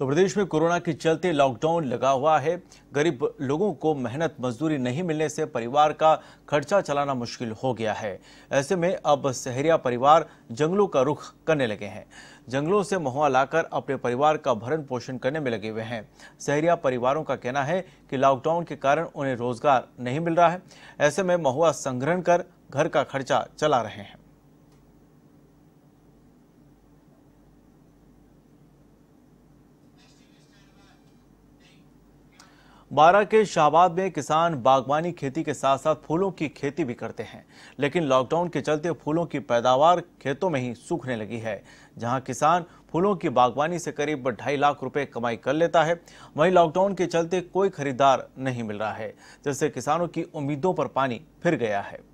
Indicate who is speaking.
Speaker 1: तो प्रदेश में कोरोना के चलते लॉकडाउन लगा हुआ है गरीब लोगों को मेहनत मजदूरी नहीं मिलने से परिवार का खर्चा चलाना मुश्किल हो गया है ऐसे में अब सहरिया परिवार जंगलों का रुख करने लगे हैं जंगलों से महुआ लाकर अपने परिवार का भरण पोषण करने में लगे हुए हैं सहरिया परिवारों का कहना है कि लॉकडाउन के कारण उन्हें रोजगार नहीं मिल रहा है ऐसे में महुआ संग्रहण कर घर का खर्चा चला रहे हैं बारा के शाहबाद में किसान बागवानी खेती के साथ साथ फूलों की खेती भी करते हैं लेकिन लॉकडाउन के चलते फूलों की पैदावार खेतों में ही सूखने लगी है जहां किसान फूलों की बागवानी से करीब ढाई लाख रुपए कमाई कर लेता है वहीं लॉकडाउन के चलते कोई खरीदार नहीं मिल रहा है जिससे किसानों की उम्मीदों पर पानी फिर गया है